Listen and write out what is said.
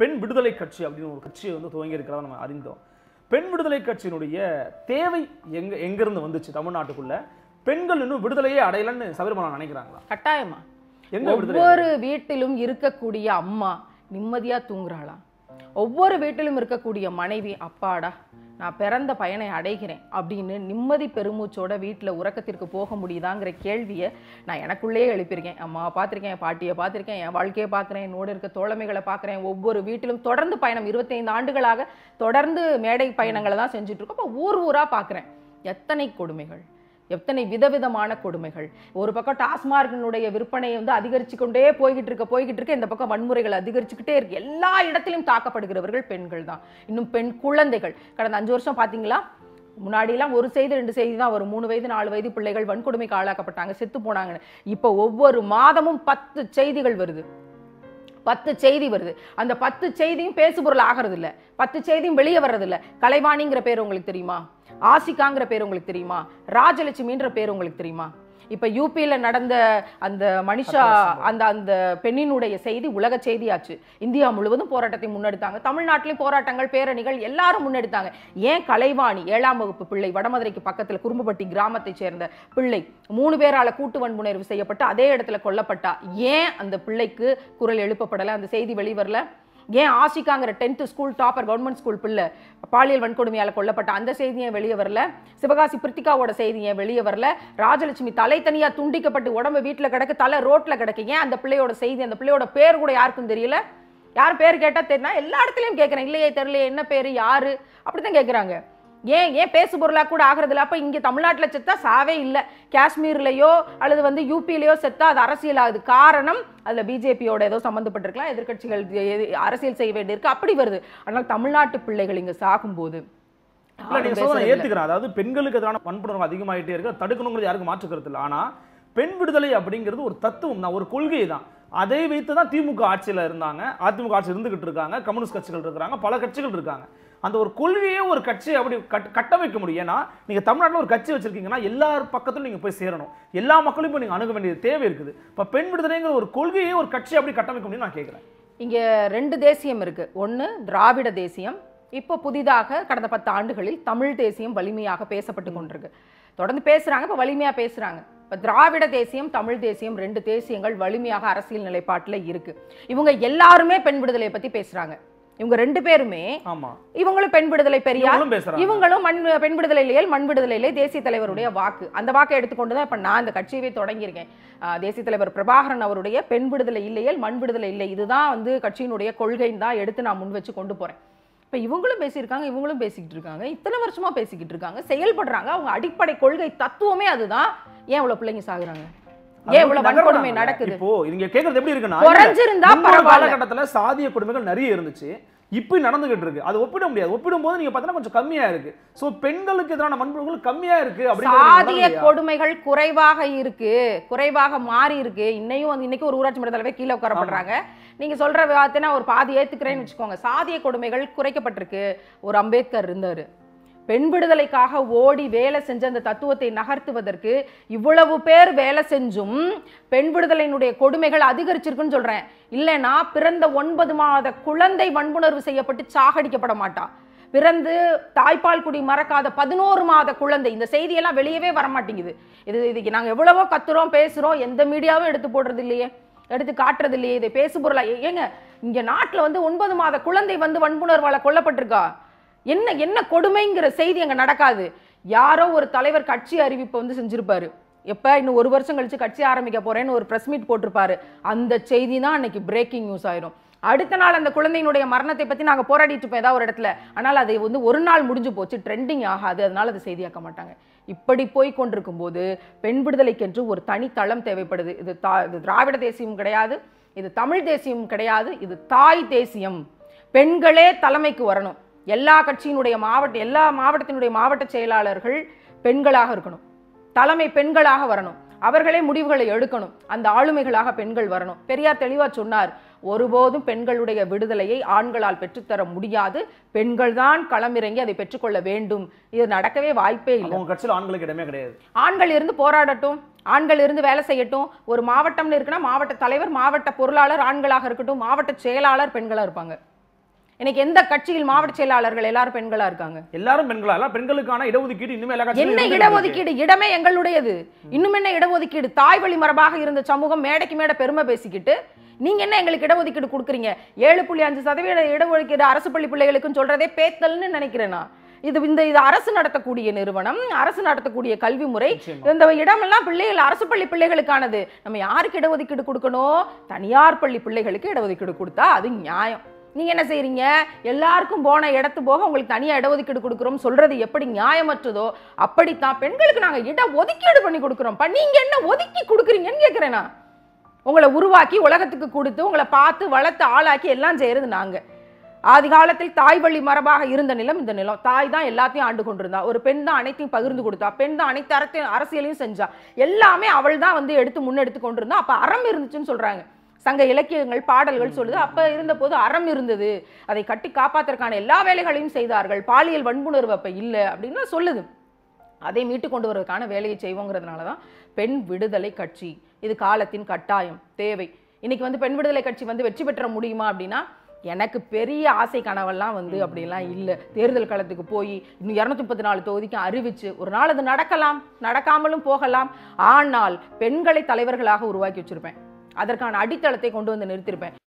பெண் விடுதலை கட்சி அப்படின்னு ஒரு கட்சியை வந்து துவங்கி இருக்கிறதா நம்ம அறிந்தோம் பெண் விடுதலை கட்சியினுடைய தேவை எங்க எங்கிருந்து வந்துச்சு தமிழ்நாட்டுக்குள்ள பெண்கள் இன்னும் விடுதலையே அடையலன்னு சபரிமலா நினைக்கிறாங்களா கட்டாயமா எங்க ஒவ்வொரு வீட்டிலும் இருக்கக்கூடிய அம்மா நிம்மதியா தூங்குறாளா ஒவ்வொரு வீட்டிலும் இருக்கக்கூடிய மனைவி அப்பாடா நான் பிறந்த பயனை அடைகிறேன் அப்படின்னு நிம்மதி பெருமூச்சோட வீட்டில் உறக்கத்திற்கு போக முடியுதாங்கிற கேள்வியை நான் எனக்குள்ளேயே எழுப்பியிருக்கேன் அம்மா பார்த்துருக்கேன் என் பாட்டியை பார்த்துருக்கேன் என் வாழ்க்கையை பார்க்குறேன் என்னோட இருக்க தோழமைகளை பார்க்குறேன் ஒவ்வொரு வீட்டிலும் தொடர்ந்து பயணம் இருபத்தைந்து ஆண்டுகளாக தொடர்ந்து மேடை பயணங்களை தான் செஞ்சுட்ருக்கோம் அப்போ ஊர் ஊராக பார்க்குறேன் எத்தனை கொடுமைகள் எத்தனை விதவிதமான கொடுமைகள் ஒரு பக்கம் டாஸ்மார்கினுடைய விற்பனை வந்து அதிகரித்து கொண்டே போய்கிட்டு இருக்க போய்கிட்டு இருக்க இந்த பக்கம் வன்முறைகள் அதிகரிச்சுக்கிட்டே இருக்கு எல்லா இடத்திலும் தாக்கப்படுகிறவர்கள் பெண்கள் தான் இன்னும் பெண் குழந்தைகள் கடந்த அஞ்சு வருஷம் பார்த்தீங்களா முன்னாடிலாம் ஒரு செய்தி ரெண்டு செய்தி தான் ஒரு மூணு வயது நாலு வயது பிள்ளைகள் வன்கொடுமைக்கு ஆளாக்கப்பட்டாங்க செத்து போனாங்கன்னு இப்போ ஒவ்வொரு மாதமும் பத்து செய்திகள் வருது பத்து செய்தி வருது அந்த பத்து செய்தியும் பேசு ஆகிறது இல்லை பத்து செய்தியும் வெளியே வர்றதில்ல கலைவாணிங்கிற பேர் உங்களுக்கு தெரியுமா ஆசிகாங்கிற பேர் உங்களுக்கு தெரியுமா ராஜலட்சுமின்ற பேர் உங்களுக்கு தெரியுமா இப்போ யூபியில் நடந்த அந்த மனிஷா அந்த அந்த பெண்ணினுடைய செய்தி உலக செய்தியாச்சு இந்தியா முழுவதும் போராட்டத்தை முன்னெடுத்தாங்க தமிழ்நாட்டிலையும் போராட்டங்கள் பேரணிகள் எல்லாரும் முன்னெடுத்தாங்க ஏன் கலைவாணி ஏழாம் வகுப்பு பிள்ளை வடமதுரைக்கு பக்கத்தில் குறும்புப்பட்டி கிராமத்தை சேர்ந்த பிள்ளை மூணு பேரால் கூட்டு வன்முனைவு செய்யப்பட்டு அதே இடத்துல கொல்லப்பட்டா ஏன் அந்த பிள்ளைக்கு குரல் எழுப்பப்படலை அந்த செய்தி வெளிவரல ஏன் ஆசிக்காங்கிற tenth school topper government school பிள்ளை பாலியல் வன்கொடுமையால் கொல்லப்பட்ட அந்த செய்தியும் வெளியே வரல சிவகாசி பிரித்திகாவோட செய்தியும் வெளியே வரல ராஜலட்சுமி தலை தனியாக துண்டிக்கப்பட்டு உடம்பு வீட்டில் கிடக்கு தலை ரோட்டில் கிடக்கு ஏன் அந்த பிள்ளையோட செய்தி அந்த பிள்ளையோட பேர் கூட யாருக்கும் தெரியல யார் பேர் கேட்டால் தெரியும் எல்லா இடத்துலையும் கேட்குறேன் இல்லையே தெரியலையே என்ன பேர் யார் அப்படி தான் கேட்குறாங்க ஏன் ஏன் பேசு பொருளாக கூட ஆகிறதுல அப்போ இங்கே தமிழ்நாட்டில் செத்தா சாவே இல்லை காஷ்மீர்லையோ அல்லது வந்து யூபியிலையோ செத்தா அது ஆகுது காரணம் அதில் பிஜேபியோட ஏதோ சம்மந்தப்பட்டிருக்கலாம் எதிர்கட்சிகள் அரசியல் செய்ய வேண்டியிருக்கு அப்படி வருது ஆனால் தமிழ்நாட்டு பிள்ளைகள் இங்கே சாகும்போது ஏத்துக்கிறேன் அதாவது பெண்களுக்கு எதிரான பண்புணர்வு அதிகமாகிட்டே இருக்கு தடுக்கணுங்கிறது யாருக்கும் மாற்றுக்கிறது இல்லை ஆனால் பெண் விடுதலை அப்படிங்கிறது ஒரு தத்துவம் தான் ஒரு கொள்கை தான் அதை வைத்து தான் திமுக ஆட்சியில் இருந்தாங்க அதிமுக ஆட்சி இருந்துகிட்டு இருக்காங்க கம்யூனிஸ்ட் கட்சிகள் இருக்கிறாங்க பல கட்சிகள் இருக்காங்க அந்த ஒரு கொள்கையே ஒரு கட்சி அப்படி கட் கட்டமைக்க முடியும் ஏன்னா நீங்கள் தமிழ்நாட்டில் ஒரு கட்சி வச்சுருக்கீங்கன்னா எல்லா பக்கத்திலும் நீங்கள் போய் சேரணும் எல்லா மக்களும் இப்போ நீங்கள் அணுக வேண்டிய தேவை இருக்குது இப்போ பெண் விடுதலைங்கிற ஒரு கொள்கையே ஒரு கட்சி அப்படி கட்டமைக்க முடியும் நான் கேட்குறேன் இங்கே ரெண்டு தேசியம் இருக்குது ஒன்று திராவிட தேசியம் இப்போ புதிதாக கடந்த பத்து ஆண்டுகளில் தமிழ் தேசியம் வலிமையாக பேசப்பட்டு கொண்டிருக்கு தொடர்ந்து பேசுகிறாங்க இப்போ வலிமையாக பேசுகிறாங்க இப்போ திராவிட தேசியம் தமிழ் தேசியம் ரெண்டு தேசியங்கள் வலிமையாக அரசியல் நிலைப்பாட்டில் இருக்குது இவங்க எல்லாருமே பெண் விடுதலையை பற்றி பேசுகிறாங்க இவங்க ரெண்டு பேருமே இவங்களும் பெண் விடுதலை பெரியார் இவங்களும் மண் பெண் விடுதலையிலே மண் இல்லையே தேசிய தலைவருடைய வாக்கு அந்த வாக்கை எடுத்துக்கொண்டுதான் தான் இப்போ நான் இந்த கட்சியவே தொடங்கியிருக்கேன் தேசிய தலைவர் பிரபாகரன் அவருடைய பெண் விடுதலை இல்லையல் மண் விடுதலை இல்லை இதுதான் வந்து கட்சியினுடைய கொள்கைன்னு தான் எடுத்து நான் முன் வச்சு கொண்டு போறேன் இப்போ இவங்களும் பேசியிருக்காங்க இவங்களும் பேசிக்கிட்டு இருக்காங்க இத்தனை வருஷமா பேசிக்கிட்டு இருக்காங்க செயல்படுறாங்க அவங்க அடிப்படை கொள்கை தத்துவமே அதுதான் ஏன் இவ்வளோ பிள்ளைங்க சாகுறாங்க ஏன் இவ்வளவு நடக்குது நீங்க எப்படி காலகட்டத்துல சாதிய கொடுமைகள் நிறைய இருந்துச்சு நடந்துகிட்டு இருக்கு ஒப்பிட முடியாது நீங்க கொஞ்சம் கம்மியா இருக்கு சோ பெண்களுக்கு எதிரான கம்மியா இருக்கு சாதிய கொடுமைகள் குறைவாக இருக்கு குறைவாக மாறி இருக்கு இன்னையும் ஒரு ஊராட்சி மன்ற தலைவர் கீழே உட்காரப்படுறாங்க நீங்க சொல்ற வார்த்தைனா ஒரு பாதி ஏத்துக்கிறேன்னு வச்சுக்கோங்க சாதிய கொடுமைகள் குறைக்கப்பட்டிருக்கு ஒரு அம்பேத்கர் இருந்தாரு பெண் விடுதலைக்காக ஓடி வேலை செஞ்ச அந்த தத்துவத்தை நகர்த்துவதற்கு இவ்வளவு பேர் வேலை செஞ்சும் பெண் விடுதலையினுடைய கொடுமைகள் அதிகரிச்சிருக்குன்னு சொல்கிறேன் இல்லைன்னா பிறந்த ஒன்பது மாத குழந்தை வன்புணர்வு செய்யப்பட்டு சாகடிக்கப்பட மாட்டா பிறந்து தாய்ப்பால் குடி மறக்காத பதினோரு மாத குழந்தை இந்த செய்தியெல்லாம் வெளியவே வரமாட்டேங்குது இது இதுக்கு நாங்கள் எவ்வளவோ கத்துறோம் பேசுகிறோம் எந்த மீடியாவும் எடுத்து போடுறது இல்லையே எடுத்து காட்டுறது இல்லையே இதை பேசு பொருளா ஏங்க இங்கே நாட்டில் வந்து ஒன்பது மாத குழந்தை வந்து வன்புணர்வால் கொல்லப்பட்டிருக்கா என்ன என்ன கொடுமைங்கிற செய்தி அங்கே நடக்காது யாரோ ஒரு தலைவர் கட்சி அறிவிப்பை வந்து செஞ்சுருப்பார் எப்போ இன்னும் ஒரு வருஷம் கழித்து கட்சி ஆரம்பிக்க போகிறேன்னு ஒரு ப்ரெஸ் மீட் போட்டிருப்பாரு அந்த செய்தி தான் அன்னைக்கு பிரேக்கிங் நியூஸ் ஆயிரும் அடுத்த நாள் அந்த குழந்தையினுடைய மரணத்தை பற்றி நாங்கள் போராடிட்டு இருப்போம் ஏதாவது ஒரு இடத்துல ஆனால் அதை வந்து ஒரு நாள் முடிஞ்சு போச்சு ட்ரெண்டிங் ஆகாது அதனால் அதை செய்தியாக்க மாட்டாங்க இப்படி போய் கொண்டிருக்கும் போது பெண் விடுதலைக்கென்று ஒரு தனித்தளம் தேவைப்படுது இது தா இது திராவிட தேசியம் கிடையாது இது தமிழ் தேசியம் கிடையாது இது தாய் தேசியம் பெண்களே தலைமைக்கு வரணும் எல்லா கட்சியினுடைய மாவட்ட எல்லா மாவட்டத்தினுடைய மாவட்ட செயலாளர்கள் பெண்களாக இருக்கணும் தலைமை பெண்களாக வரணும் அவர்களே முடிவுகளை எடுக்கணும் அந்த ஆளுமைகளாக பெண்கள் வரணும் பெரியார் தெளிவாக சொன்னார் ஒருபோதும் பெண்களுடைய விடுதலையை ஆண்களால் பெற்றுத்தர முடியாது பெண்கள் தான் களமிறங்கி அதை பெற்றுக்கொள்ள வேண்டும் இது நடக்கவே வாய்ப்பே இல்லை கட்சியில் ஆண்களுக்கு இடமே கிடையாது ஆண்கள் இருந்து போராடட்டும் ஆண்கள் இருந்து வேலை செய்யட்டும் ஒரு மாவட்டம்னு இருக்குன்னா மாவட்ட தலைவர் மாவட்ட பொருளாளர் ஆண்களாக இருக்கட்டும் மாவட்ட செயலாளர் பெண்களாக இருப்பாங்க இன்னைக்கு எந்த கட்சியில் மாவட்ட செயலாளர்கள் எல்லாரும் பெண்களா இருக்காங்க எல்லாரும் பெண்களா இல்ல பெண்களுக்கான இடஒதுக்கீடு இன்னுமே எல்லா என்ன இடஒதுக்கீடு இடமே எங்களுடையது இன்னும் என்ன இடஒதுக்கீடு தாய் வழி மரபாக இருந்த சமூகம் மேடைக்கு மேடை பெருமை பேசிக்கிட்டு நீங்க என்ன எங்களுக்கு இடஒதுக்கீடு கொடுக்குறீங்க ஏழு புள்ளி அஞ்சு சதவீத இடஒதுக்கீடு அரசு பள்ளி பிள்ளைகளுக்கும் சொல்றதே பேத்தல்னு நினைக்கிறேன் நான் இது இந்த இது அரசு நடத்தக்கூடிய நிறுவனம் அரசு நடத்தக்கூடிய கல்வி முறை இந்த இடமெல்லாம் பிள்ளைகள் அரசு பள்ளி பிள்ளைகளுக்கானது நம்ம யாருக்கு இடஒதுக்கீடு கொடுக்கணும் தனியார் பள்ளி பிள்ளைகளுக்கு இடஒதுக்கீடு கொடுத்தா அது நியாயம் நீங்கள் என்ன செய்கிறீங்க எல்லாருக்கும் போன இடத்து போக உங்களுக்கு தனியாக இடஒதுக்கீடு கொடுக்குறோம் சொல்கிறது எப்படி நியாயமற்றதோ அப்படித்தான் பெண்களுக்கு நாங்கள் இட ஒதுக்கீடு பண்ணி கொடுக்குறோம் நீங்கள் என்ன ஒதுக்கி கொடுக்குறீங்கன்னு கேட்குறேன் நான் உங்களை உருவாக்கி உலகத்துக்கு கொடுத்து உங்களை பார்த்து வளர்த்து ஆளாக்கி எல்லாம் செய்கிறது நாங்கள் ஆதி காலத்தில் தாய் வழி மரபாக இருந்த நிலம் இந்த நிலம் தாய் தான் எல்லாத்தையும் ஆண்டு கொண்டிருந்தா ஒரு பெண் தான் அனைத்தையும் பகிர்ந்து கொடுத்தா பெண் தான் அனைத்து அரத்தையும் அரசியலையும் செஞ்சா எல்லாமே அவள் தான் வந்து எடுத்து முன்னெடுத்து கொண்டிருந்தா அப்போ அறம் இருந்துச்சுன்னு சொல்கிறாங்க சங்க இலக்கியங்கள் பாடல்கள் சொல்லுது அப்போ இருந்தபோது அறம் இருந்தது அதை கட்டி காப்பாற்றுறதுக்கான எல்லா வேலைகளையும் செய்தார்கள் பாலியல் வன்புணர்வு அப்ப இல்லை அப்படின்னு சொல்லுது அதை மீட்டு கொண்டு வருவதற்கான வேலையை செய்வோங்கிறதுனால தான் பெண் விடுதலை கட்சி இது காலத்தின் கட்டாயம் தேவை இன்றைக்கி வந்து பெண் விடுதலை கட்சி வந்து வெற்றி பெற்ற முடியுமா அப்படின்னா எனக்கு பெரிய ஆசை கனவெல்லாம் வந்து அப்படிலாம் இல்லை தேர்தல் களத்துக்கு போய் இன்னும் இரநூத்தி முப்பத்தி நாலு தொகுதிக்கும் அறிவிச்சு ஒரு நாள் அது நடக்கலாம் நடக்காமலும் போகலாம் ஆனால் பெண்களை தலைவர்களாக உருவாக்கி வச்சுருப்பேன் அதற்கான அடித்தளத்தை கொண்டு வந்து நிறுத்தியிருப்பேன்